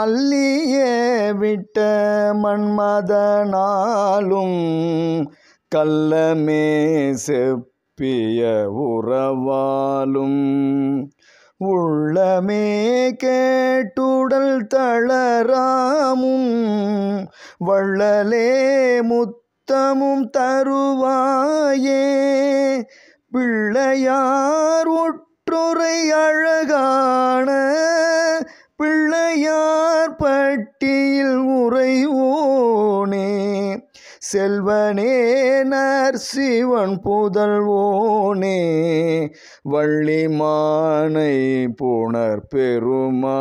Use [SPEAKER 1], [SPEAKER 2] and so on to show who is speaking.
[SPEAKER 1] அள்ளியே விட்ட மன்மதனாலும் கல்லமே செப்பிய உறவாலும் உள்ளமே கேட்டுடல் தளராமும் வள்ளலே முத்தமும் தருவாயே பிள்ளையார் ஒற்றுரை அழகான பிள்ளையார் பட்டியில் உறைவோனே செல்வனே நர் சிவன் புதல்வோனே வள்ளிமானை புனர் பெருமாளே